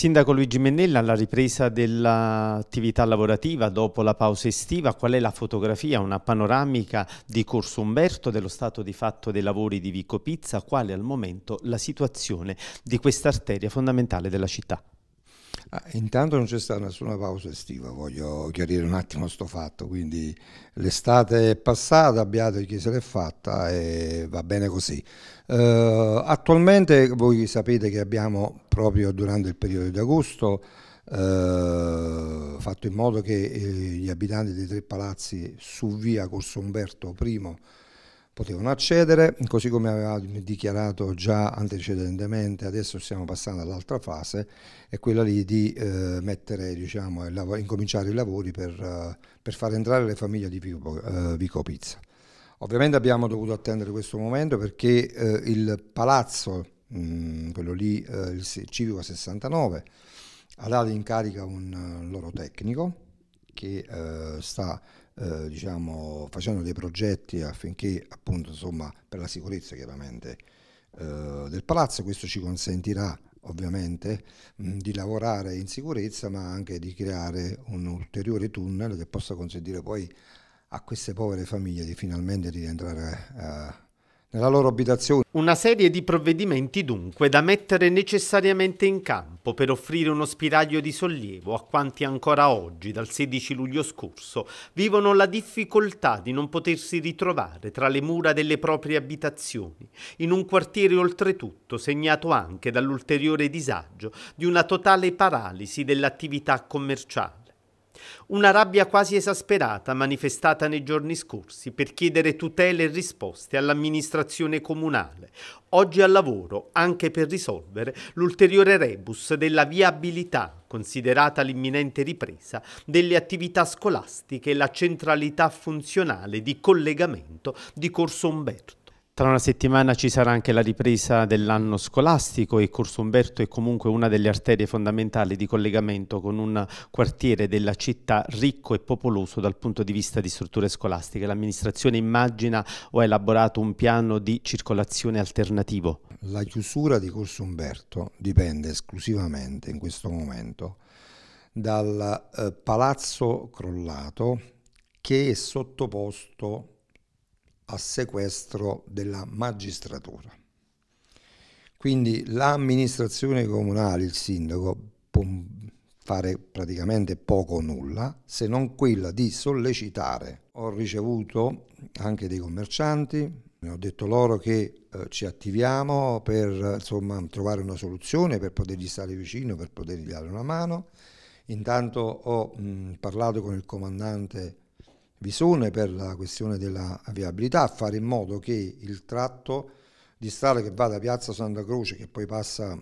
Sindaco Luigi Mennella, alla ripresa dell'attività lavorativa dopo la pausa estiva, qual è la fotografia, una panoramica di Corso Umberto, dello stato di fatto dei lavori di Vico Pizza, quale al momento la situazione di questa arteria fondamentale della città? Ah, intanto non c'è stata nessuna pausa estiva, voglio chiarire un attimo questo fatto, quindi l'estate è passata, abbiate chi se l'è fatta e va bene così. Uh, attualmente voi sapete che abbiamo proprio durante il periodo di agosto uh, fatto in modo che eh, gli abitanti dei tre palazzi su via Corso Umberto I potevano accedere, così come aveva dichiarato già antecedentemente, adesso stiamo passando all'altra fase, è quella lì di eh, mettere, diciamo, lav- incominciare i lavori per, uh, per, far entrare le famiglie di Vico, uh, Vico Pizza. Ovviamente abbiamo dovuto attendere questo momento perché uh, il palazzo, mh, mm, quello lì, il Civico 69, ha dato in carica un loro tecnico che sta eh, diciamo, facendo dei progetti affinché appunto insomma, per la sicurezza chiaramente eh, del palazzo questo ci consentirà ovviamente mh, di lavorare in sicurezza ma anche di creare un ulteriore tunnel che possa consentire poi a queste povere famiglie di finalmente rientrare eh, nella loro abitazione. Una serie di provvedimenti dunque da mettere necessariamente in campo per offrire uno spiraglio di sollievo a quanti ancora oggi, dal 16 luglio scorso, vivono la difficoltà di non potersi ritrovare tra le mura delle proprie abitazioni, in un quartiere oltretutto segnato anche dall'ulteriore disagio di una totale paralisi dell'attività commerciale una rabbia quasi esasperata manifestata nei giorni scorsi per chiedere tutele e risposte all'amministrazione comunale, oggi al lavoro anche per risolvere l'ulteriore rebus della viabilità, considerata l'imminente ripresa delle attività scolastiche e la centralità funzionale di collegamento di Corso Umberto. Tra una settimana ci sarà anche la ripresa dell'anno scolastico e Corso Umberto è comunque una delle arterie fondamentali di collegamento con un quartiere della città ricco e popoloso dal punto di vista di strutture scolastiche. L'amministrazione immagina o ha elaborato un piano di circolazione alternativo? La chiusura di Corso Umberto dipende esclusivamente in questo momento dal eh, palazzo crollato che è sottoposto a sequestro della magistratura. Quindi l'amministrazione comunale, il sindaco, può fare praticamente poco o nulla se non quella di sollecitare. Ho ricevuto anche dei commercianti, ho detto loro che eh, ci attiviamo per insomma, trovare una soluzione, per potergli stare vicino, per potergli dare una mano. Intanto ho mh, parlato con il comandante visone per la questione della viabilità, fare in modo che il tratto di strada che va da Piazza Santa Croce, che poi passa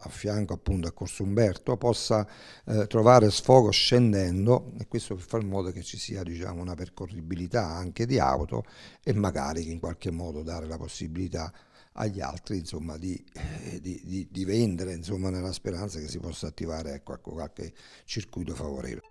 a fianco appunto a Corso Umberto, possa eh, trovare sfogo scendendo e questo per fare in modo che ci sia diciamo, una percorribilità anche di auto e magari in qualche modo dare la possibilità agli altri insomma, di, eh, di, di, di, vendere insomma, nella speranza che si possa attivare ecco, qualche circuito favorevole.